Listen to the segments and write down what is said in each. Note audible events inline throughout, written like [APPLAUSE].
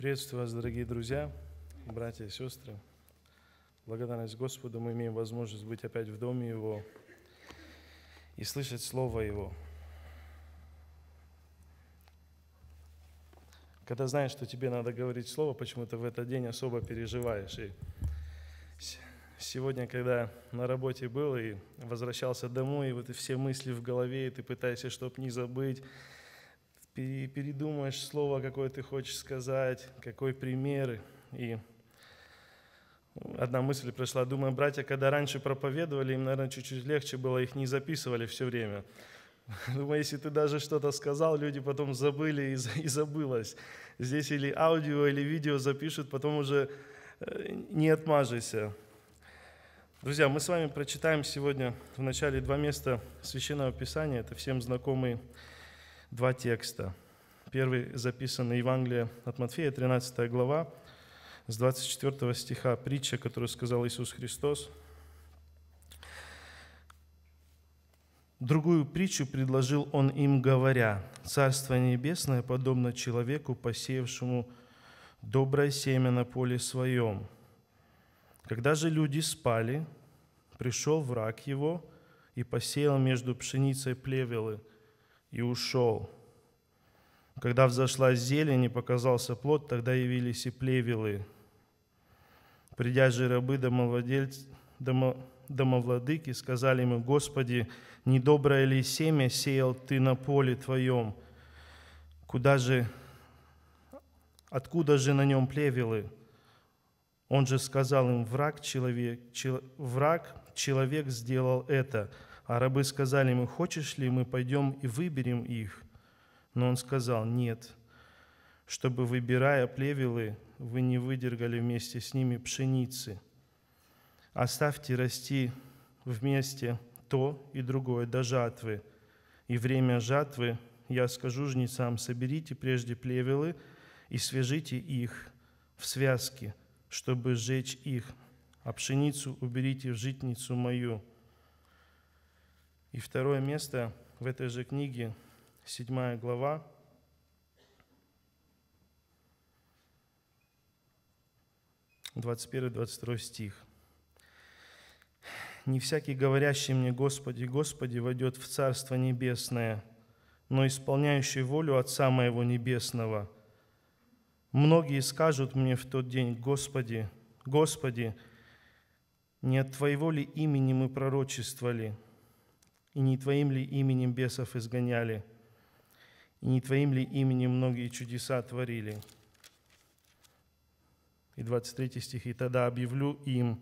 Приветствую вас, дорогие друзья, братья и сестры. Благодарность Господу мы имеем возможность быть опять в доме Его и слышать Слово Его. Когда знаешь, что тебе надо говорить Слово, почему-то в этот день особо переживаешь. И сегодня, когда на работе был и возвращался домой, и вот и все мысли в голове, и ты пытаешься, чтобы не забыть, ты передумаешь слово, какое ты хочешь сказать, какой примеры. И одна мысль пришла. Думаю, братья, когда раньше проповедовали, им, наверное, чуть-чуть легче было, их не записывали все время. [LAUGHS] Думаю, если ты даже что-то сказал, люди потом забыли и, и забылось. Здесь или аудио, или видео запишут, потом уже э, не отмажешься. Друзья, мы с вами прочитаем сегодня в начале два места Священного Писания. Это всем знакомые два текста. Первый записан Евангелие от Матфея, 13 глава, с 24 стиха, притча, которую сказал Иисус Христос. Другую притчу предложил он им, говоря, «Царство небесное подобно человеку, посеявшему доброе семя на поле своем. Когда же люди спали, пришел враг его и посеял между пшеницей плевелы – и ушел. Когда взошла зелень и показался плод, тогда явились и плевелы. Придя же рабы домовладельцы, домовладыки, сказали ему, «Господи, недоброе ли семя сеял ты на поле твоем? Куда же, откуда же на нем плевелы?» Он же сказал им, «Враг человек, чел, враг человек сделал это». А рабы сказали ему, хочешь ли, мы пойдем и выберем их. Но он сказал, нет, чтобы, выбирая плевелы, вы не выдергали вместе с ними пшеницы. Оставьте расти вместе то и другое до жатвы. И время жатвы я скажу жнецам, соберите прежде плевелы и свяжите их в связке, чтобы сжечь их, а пшеницу уберите в житницу мою». И второе место в этой же книге, седьмая глава, двадцать первый, двадцать второй стих. «Не всякий, говорящий мне, Господи, Господи, войдет в Царство Небесное, но исполняющий волю Отца Моего Небесного. Многие скажут мне в тот день, Господи, Господи, не от Твоего ли имени мы пророчествовали?» и не Твоим ли именем бесов изгоняли, и не Твоим ли именем многие чудеса творили». И 23 стих, «И тогда объявлю им,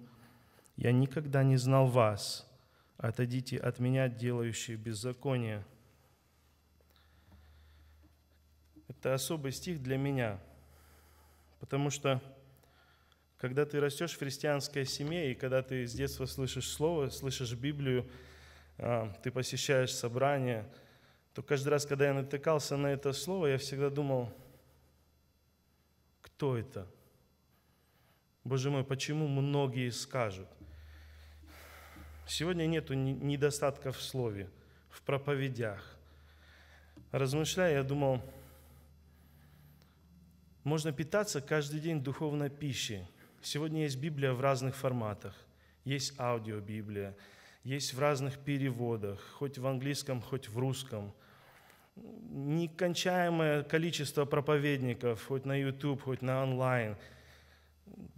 я никогда не знал вас, отойдите от меня, делающие беззаконие». Это особый стих для меня, потому что когда ты растешь в христианской семье, и когда ты с детства слышишь Слово, слышишь Библию, а, ты посещаешь собрания, то каждый раз, когда я натыкался на это слово, я всегда думал, кто это? Боже мой, почему многие скажут? Сегодня нет недостатков в слове, в проповедях. Размышляя, я думал, можно питаться каждый день духовной пищей. Сегодня есть Библия в разных форматах. Есть аудиобиблия, есть в разных переводах, хоть в английском, хоть в русском. Некончаемое количество проповедников, хоть на YouTube, хоть на онлайн.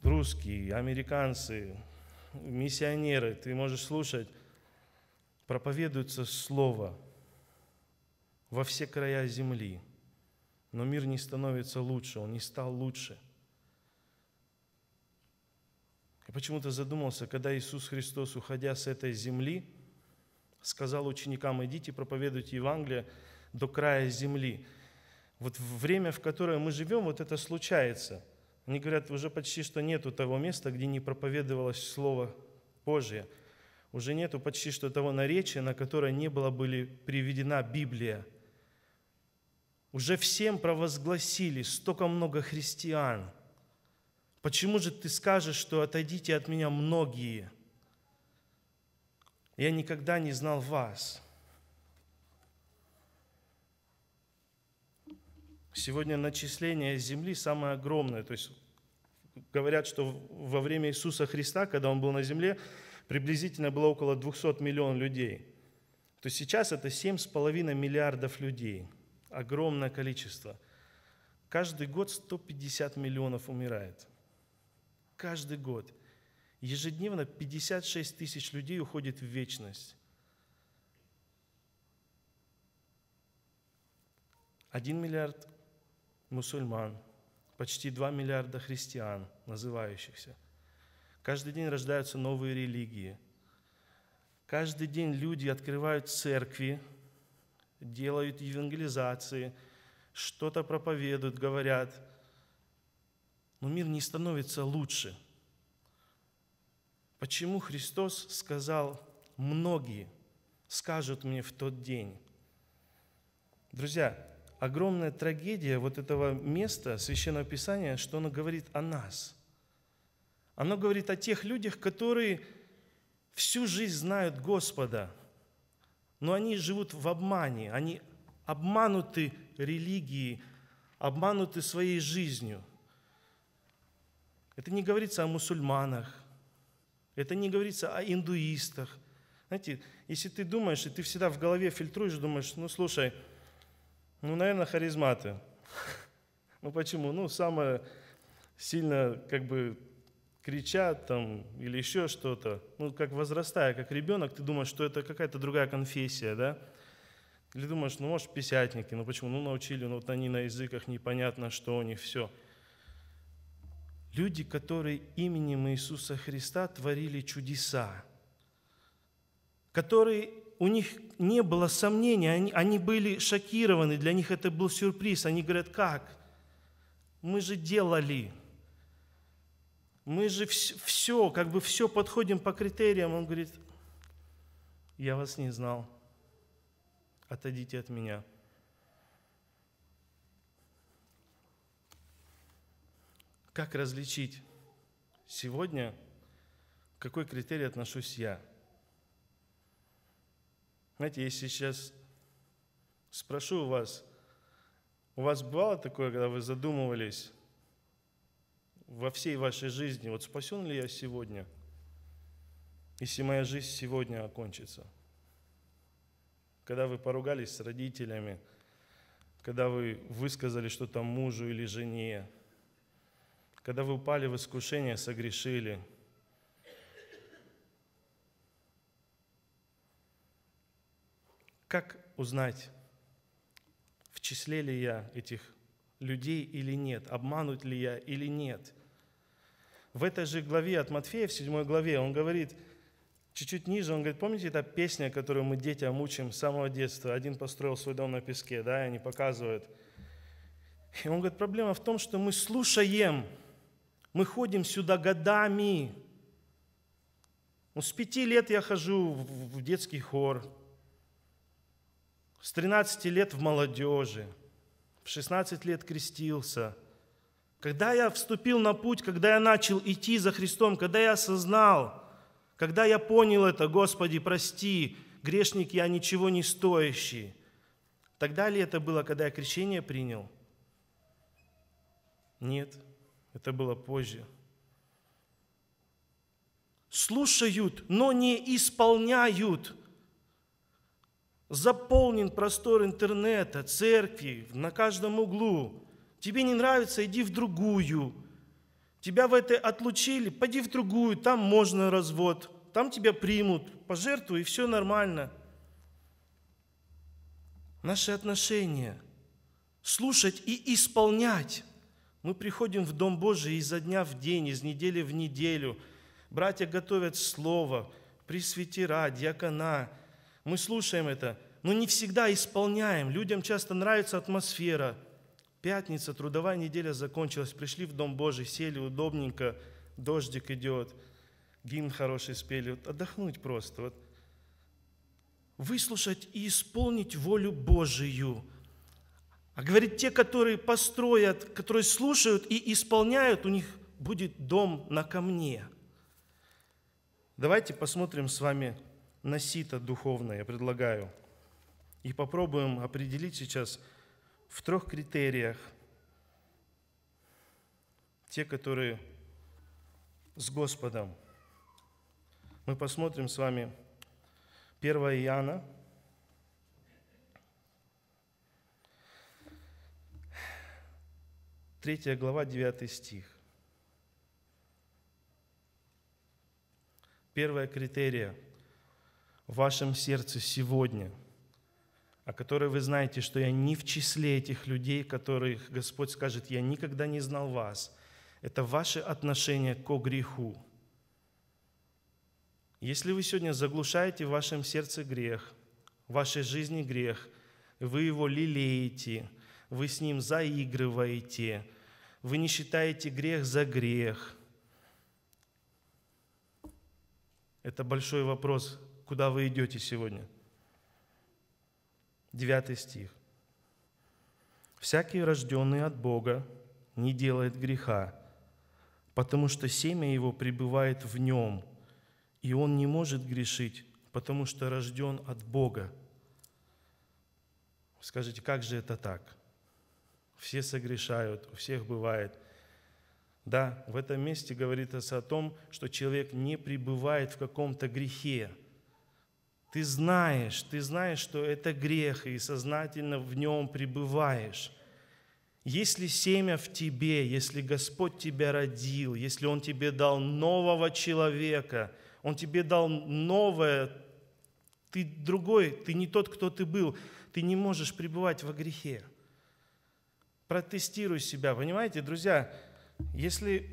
Русские, американцы, миссионеры, ты можешь слушать. Проповедуется Слово во все края земли. Но мир не становится лучше, он не стал лучше – я почему-то задумался, когда Иисус Христос, уходя с этой земли, сказал ученикам, идите проповедуйте Евангелие до края земли. Вот время, в которое мы живем, вот это случается. Они говорят, уже почти что нету того места, где не проповедовалось Слово Божие. Уже нету почти что того наречия, на которое не было были приведена Библия. Уже всем провозгласили столько много христиан – Почему же ты скажешь, что отойдите от меня многие? Я никогда не знал вас. Сегодня начисление земли самое огромное. То есть говорят, что во время Иисуса Христа, когда Он был на земле, приблизительно было около 200 миллионов людей. То есть сейчас это 7,5 миллиардов людей. Огромное количество. Каждый год 150 миллионов умирает каждый год. Ежедневно 56 тысяч людей уходит в вечность. Один миллиард мусульман, почти два миллиарда христиан, называющихся. Каждый день рождаются новые религии. Каждый день люди открывают церкви, делают евангелизации, что-то проповедуют, говорят – но мир не становится лучше. Почему Христос сказал, многие скажут мне в тот день? Друзья, огромная трагедия вот этого места Священного Писания, что оно говорит о нас. Оно говорит о тех людях, которые всю жизнь знают Господа, но они живут в обмане, они обмануты религией, обмануты своей жизнью – это не говорится о мусульманах, это не говорится о индуистах. Знаете, если ты думаешь, и ты всегда в голове фильтруешь, думаешь, ну слушай, ну, наверное, харизматы. [LAUGHS] Ну почему? Ну, самое сильно как бы кричат там или еще что-то. Ну, как возрастая, как ребенок, ты думаешь, что это какая-то другая конфессия, да? Или думаешь, ну, может, писятники, ну почему? Ну, научили, ну, вот они на языках, непонятно, что у них, все. Люди, которые именем Иисуса Христа творили чудеса, которые у них не было сомнений, они, они были шокированы, для них это был сюрприз. Они говорят, как? Мы же делали, мы же все, все, как бы все подходим по критериям. Он говорит, я вас не знал, отойдите от меня. Как различить сегодня, какой критерий отношусь я? Знаете, если сейчас спрошу у вас, у вас бывало такое, когда вы задумывались во всей вашей жизни, вот спасен ли я сегодня, если моя жизнь сегодня окончится? Когда вы поругались с родителями, когда вы высказали что-то мужу или жене, когда вы упали в искушение, согрешили. Как узнать, в числе ли я этих людей или нет, обманут ли я или нет? В этой же главе от Матфея, в 7 главе, он говорит, чуть-чуть ниже, он говорит, помните, эта песня, которую мы детям учим с самого детства, один построил свой дом на песке, да, и они показывают. И он говорит, проблема в том, что мы слушаем, мы ходим сюда годами. Ну, с пяти лет я хожу в детский хор, с 13 лет в молодежи, в 16 лет крестился. Когда я вступил на путь, когда я начал идти за Христом, когда я осознал, когда я понял это, Господи, прости, грешник я ничего не стоящий. Тогда ли это было, когда я крещение принял? Нет. Нет. Это было позже. Слушают, но не исполняют. Заполнен простор интернета, церкви, на каждом углу. Тебе не нравится, иди в другую. Тебя в этой отлучили, поди в другую, там можно развод, там тебя примут, пожертвуй, и все нормально. Наши отношения. Слушать и исполнять. Мы приходим в Дом Божий изо дня в день, из недели в неделю. Братья готовят слово, пресвитера, диакона. Мы слушаем это, но не всегда исполняем. Людям часто нравится атмосфера. Пятница, трудовая неделя закончилась, пришли в Дом Божий, сели удобненько, дождик идет, гимн хороший спели, вот отдохнуть просто. Вот. Выслушать и исполнить волю Божию – а говорит, те, которые построят, которые слушают и исполняют, у них будет дом на камне. Давайте посмотрим с вами на сито духовное, я предлагаю. И попробуем определить сейчас в трех критериях те, которые с Господом. Мы посмотрим с вами 1 Иоанна, 3 глава, 9 стих. Первое критерия в вашем сердце сегодня, о которой вы знаете, что я не в числе этих людей, которых Господь скажет, я никогда не знал вас, это ваше отношение к греху. Если вы сегодня заглушаете в вашем сердце грех, в вашей жизни грех, вы его лелеете – вы с ним заигрываете, вы не считаете грех за грех. Это большой вопрос, куда вы идете сегодня. Девятый стих. «Всякий, рожденный от Бога, не делает греха, потому что семя его пребывает в нем, и он не может грешить, потому что рожден от Бога». Скажите, как же это так? Все согрешают, у всех бывает. Да, в этом месте говорится о том, что человек не пребывает в каком-то грехе. Ты знаешь, ты знаешь, что это грех, и сознательно в нем пребываешь. Если семя в тебе, если Господь тебя родил, если Он тебе дал нового человека, Он тебе дал новое, ты другой, ты не тот, кто ты был, ты не можешь пребывать во грехе протестируй себя. Понимаете, друзья, если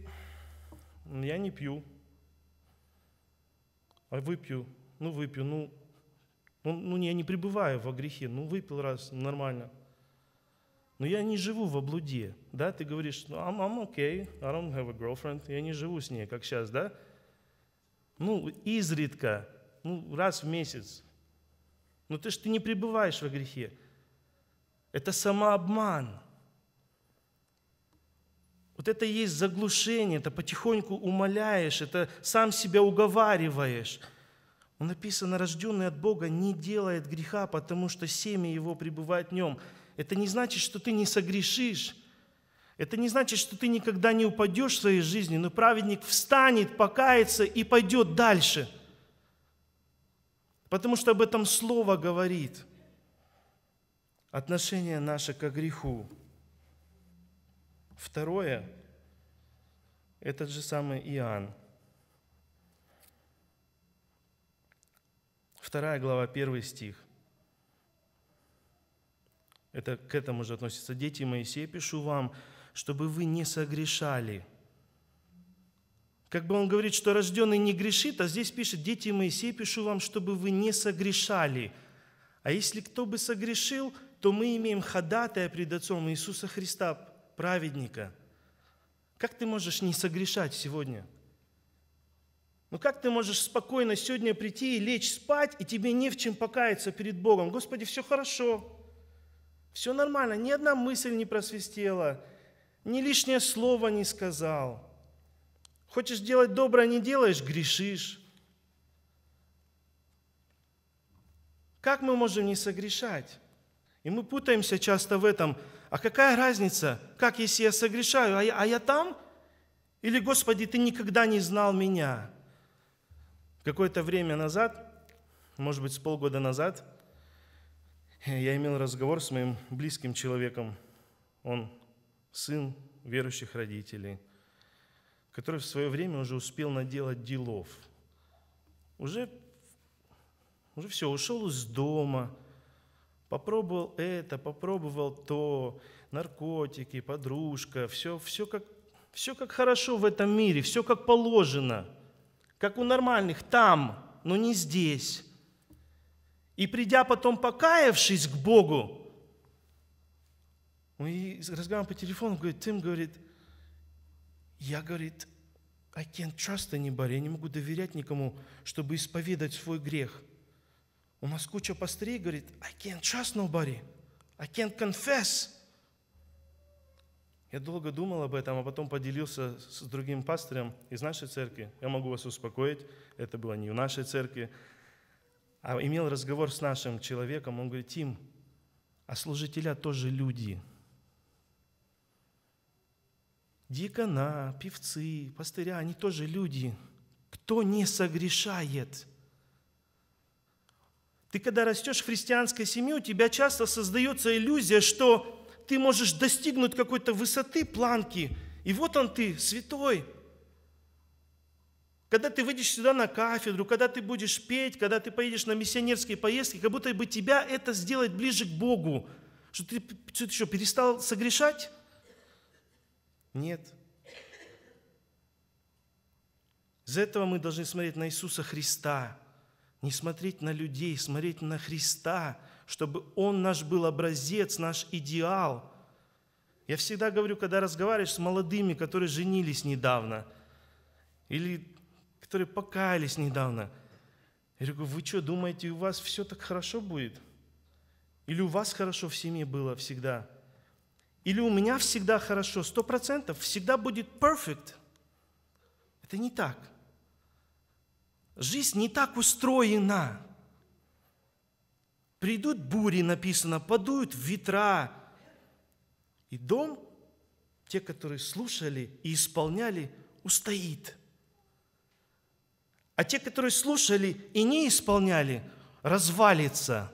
я не пью, а выпью, ну выпью, ну, ну, ну я не пребываю во грехе, ну выпил раз, нормально. Но я не живу во блуде, да, ты говоришь, ну, I'm, I'm okay, I don't have a girlfriend, я не живу с ней, как сейчас, да. Ну, изредка, ну, раз в месяц. Но ну, ты же ты не пребываешь во грехе. Это самообман – вот это и есть заглушение, это потихоньку умоляешь, это сам себя уговариваешь. Но написано, рожденный от Бога не делает греха, потому что семя его пребывает в нем. Это не значит, что ты не согрешишь. Это не значит, что ты никогда не упадешь в своей жизни, но праведник встанет, покается и пойдет дальше. Потому что об этом слово говорит. Отношение наше к греху. Второе, этот же самый Иоанн. Вторая глава, первый стих. Это к этому же относится. «Дети Моисея, пишу вам, чтобы вы не согрешали». Как бы он говорит, что рожденный не грешит, а здесь пишет, «Дети Моисея, пишу вам, чтобы вы не согрешали». А если кто бы согрешил, то мы имеем ходатая пред Отцом Иисуса Христа, праведника. Как ты можешь не согрешать сегодня? Ну как ты можешь спокойно сегодня прийти и лечь спать, и тебе не в чем покаяться перед Богом? Господи, все хорошо, все нормально, ни одна мысль не просвистела, ни лишнее слово не сказал. Хочешь делать доброе, не делаешь, грешишь. Как мы можем не согрешать? И мы путаемся часто в этом – а какая разница, как если я согрешаю, а я, а я там? Или, Господи, Ты никогда не знал меня? Какое-то время назад, может быть, с полгода назад, я имел разговор с моим близким человеком. Он сын верующих родителей, который в свое время уже успел наделать делов. Уже, уже все, ушел из дома – Попробовал это, попробовал то, наркотики, подружка, все, все, как, все как хорошо в этом мире, все как положено, как у нормальных там, но не здесь. И придя потом, покаявшись к Богу, мы разговариваем по телефону, говорит, Тим говорит, я, говорит, I can't trust anybody, я не могу доверять никому, чтобы исповедать свой грех – у нас куча пастырей говорит, I can't trust nobody, I can't confess. Я долго думал об этом, а потом поделился с другим пастором из нашей церкви. Я могу вас успокоить, это было не в нашей церкви. А имел разговор с нашим человеком, он говорит, Тим, а служителя тоже люди. Дикона, певцы, пастыря, они тоже люди. Кто не согрешает – ты когда растешь в христианской семье, у тебя часто создается иллюзия, что ты можешь достигнуть какой-то высоты, планки, и вот он ты, святой. Когда ты выйдешь сюда на кафедру, когда ты будешь петь, когда ты поедешь на миссионерские поездки, как будто бы тебя это сделает ближе к Богу. Что ты, что ты что, перестал согрешать? Нет. Из-за этого мы должны смотреть на Иисуса Христа – не смотреть на людей, смотреть на Христа, чтобы Он наш был образец, наш идеал. Я всегда говорю, когда разговариваешь с молодыми, которые женились недавно, или которые покаялись недавно, я говорю, вы что, думаете, у вас все так хорошо будет? Или у вас хорошо в семье было всегда? Или у меня всегда хорошо, сто процентов, всегда будет perfect? Это не так. Жизнь не так устроена. Придут бури, написано, подуют ветра. И дом, те, которые слушали и исполняли, устоит. А те, которые слушали и не исполняли, развалится.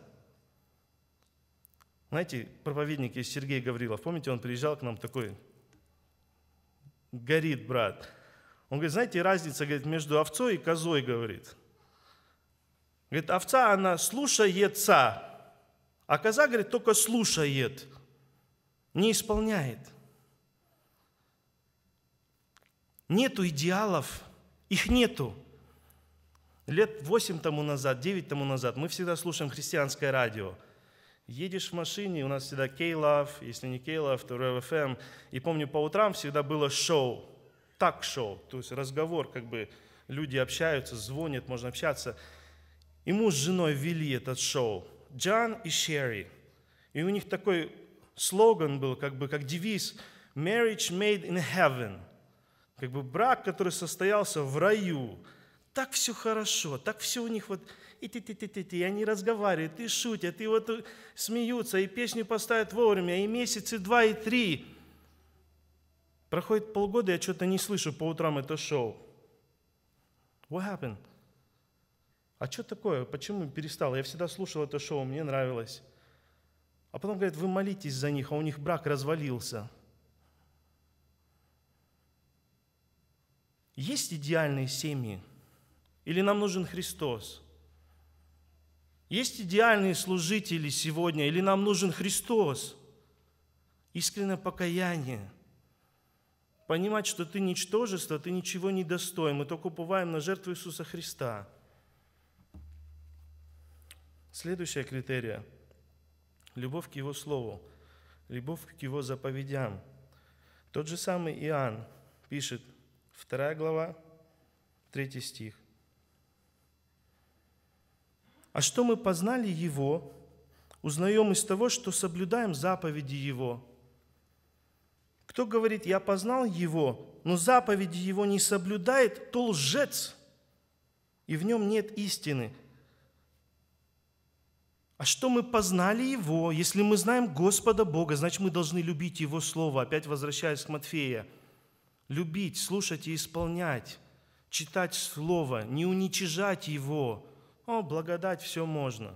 Знаете, проповедник есть Сергей Гаврилов. Помните, он приезжал к нам такой, горит брат. Он говорит, знаете, разница говорит, между овцой и козой, говорит. Говорит, овца, она слушается, а коза, говорит, только слушает, не исполняет. Нету идеалов, их нету. Лет восемь тому назад, девять тому назад мы всегда слушаем христианское радио. Едешь в машине, у нас всегда Кейлов, если не Кейлов, то РФМ. Эм. И помню, по утрам всегда было шоу так шоу то есть разговор, как бы люди общаются, звонят, можно общаться. И муж с женой вели этот шоу. Джан и Шерри. И у них такой слоган был, как бы как девиз «Marriage made in heaven». Как бы брак, который состоялся в раю. Так все хорошо, так все у них вот и ты, ты, ты, ты, ты, и они разговаривают, и шутят, и вот смеются, и песню поставят вовремя, и месяцы два, и три. Проходит полгода, я что-то не слышу по утрам это шоу. What happened? А что такое? Почему перестал? Я всегда слушал это шоу, мне нравилось. А потом говорят, вы молитесь за них, а у них брак развалился. Есть идеальные семьи? Или нам нужен Христос? Есть идеальные служители сегодня? Или нам нужен Христос? Искреннее покаяние – понимать, что ты ничтожество, ты ничего не достоин. Мы только уповаем на жертву Иисуса Христа. Следующее критерия – любовь к Его Слову, любовь к Его заповедям. Тот же самый Иоанн пишет, 2 глава, 3 стих. «А что мы познали Его, узнаем из того, что соблюдаем заповеди Его, кто говорит, я познал его, но заповеди его не соблюдает, то лжец, и в нем нет истины. А что мы познали Его? Если мы знаем Господа Бога, значит, мы должны любить Его Слово. Опять возвращаясь к Матфея. Любить, слушать и исполнять. Читать Слово, не уничижать Его. О, благодать, все можно.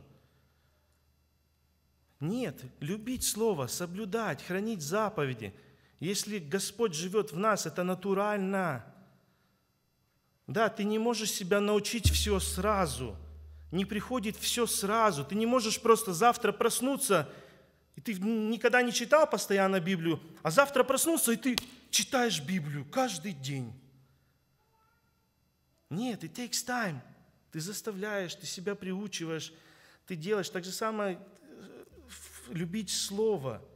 Нет, любить Слово, соблюдать, хранить заповеди – если Господь живет в нас, это натурально. Да, ты не можешь себя научить все сразу. Не приходит все сразу. Ты не можешь просто завтра проснуться, и ты никогда не читал постоянно Библию, а завтра проснулся, и ты читаешь Библию каждый день. Нет, it takes time. Ты заставляешь, ты себя приучиваешь, ты делаешь. Так же самое э, любить Слово –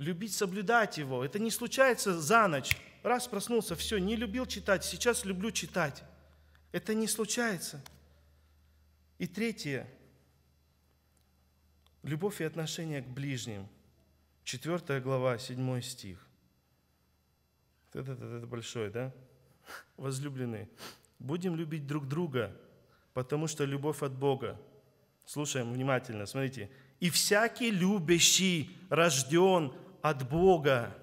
любить, соблюдать его. Это не случается за ночь. Раз проснулся, все, не любил читать, сейчас люблю читать. Это не случается. И третье. Любовь и отношение к ближним. Четвертая глава, седьмой стих. Это, это, это большой, да? Возлюбленные, будем любить друг друга, потому что любовь от Бога. Слушаем внимательно, смотрите. «И всякий любящий рожден от Бога.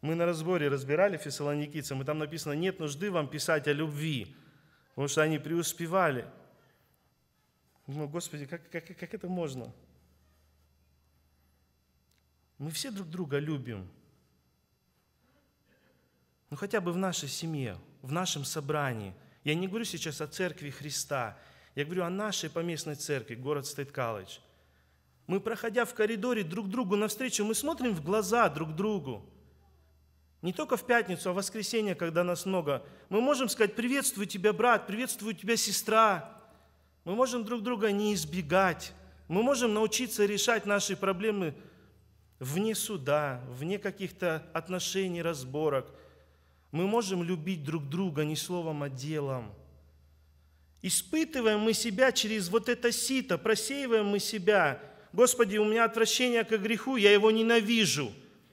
Мы на разборе разбирали фессалоникийцам, и там написано, нет нужды вам писать о любви, потому что они преуспевали. Ну, Господи, как, как, как это можно? Мы все друг друга любим. Ну, хотя бы в нашей семье, в нашем собрании. Я не говорю сейчас о церкви Христа. Я говорю о нашей поместной церкви, город Стейткалыч. Мы, проходя в коридоре друг другу навстречу, мы смотрим в глаза друг другу. Не только в пятницу, а в воскресенье, когда нас много. Мы можем сказать, приветствую тебя, брат, приветствую тебя, сестра. Мы можем друг друга не избегать. Мы можем научиться решать наши проблемы вне суда, вне каких-то отношений, разборок. Мы можем любить друг друга не словом, а делом. Испытываем мы себя через вот это сито, просеиваем мы себя – Господи, у меня отвращение к греху, я его ненавижу.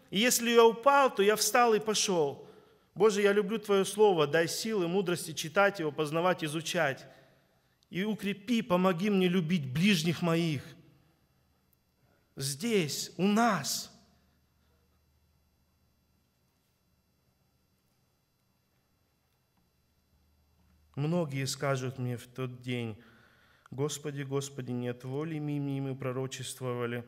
И если я упал, то я встал и пошел. Боже, я люблю Твое Слово, дай силы, мудрости читать его, познавать, изучать. И укрепи, помоги мне любить ближних моих. Здесь, у нас – Многие скажут мне в тот день, «Господи, Господи, не от воли мими мы пророчествовали,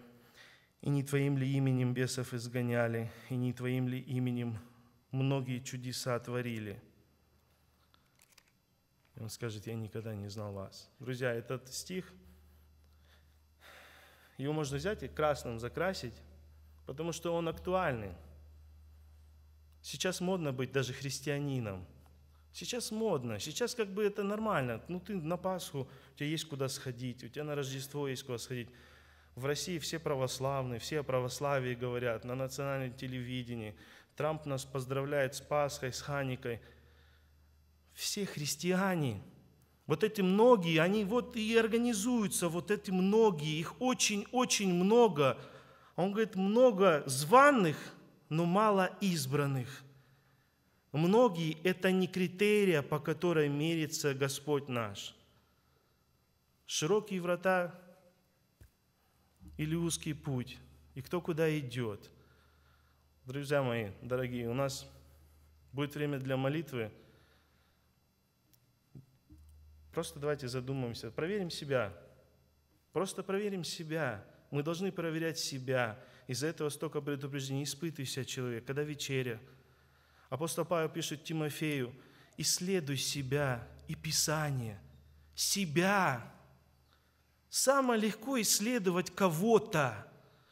и не Твоим ли именем бесов изгоняли, и не Твоим ли именем многие чудеса творили?» И он скажет, «Я никогда не знал вас». Друзья, этот стих, его можно взять и красным закрасить, потому что он актуальный. Сейчас модно быть даже христианином – Сейчас модно, сейчас как бы это нормально. Ну ты на Пасху, у тебя есть куда сходить, у тебя на Рождество есть куда сходить. В России все православные, все о православии говорят, на национальном телевидении. Трамп нас поздравляет с Пасхой, с Ханикой. Все христиане, вот эти многие, они вот и организуются, вот эти многие, их очень-очень много. Он говорит, много званых, но мало избранных. Многие – это не критерия, по которой мерится Господь наш. Широкие врата или узкий путь, и кто куда идет. Друзья мои, дорогие, у нас будет время для молитвы. Просто давайте задумаемся, проверим себя. Просто проверим себя. Мы должны проверять себя. Из-за этого столько предупреждений. Испытывай себя, человек, когда вечеря – Апостол Павел пишет Тимофею, исследуй себя и Писание, себя. Самое легко исследовать кого-то.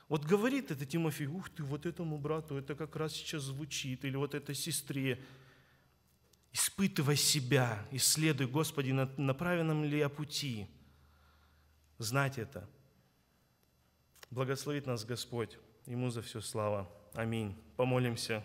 Вот говорит это Тимофей, ух ты, вот этому брату это как раз сейчас звучит, или вот этой сестре. Испытывай себя, исследуй, Господи, на, на правильном ли я пути. Знать это. Благословит нас Господь. Ему за все слава. Аминь. Помолимся.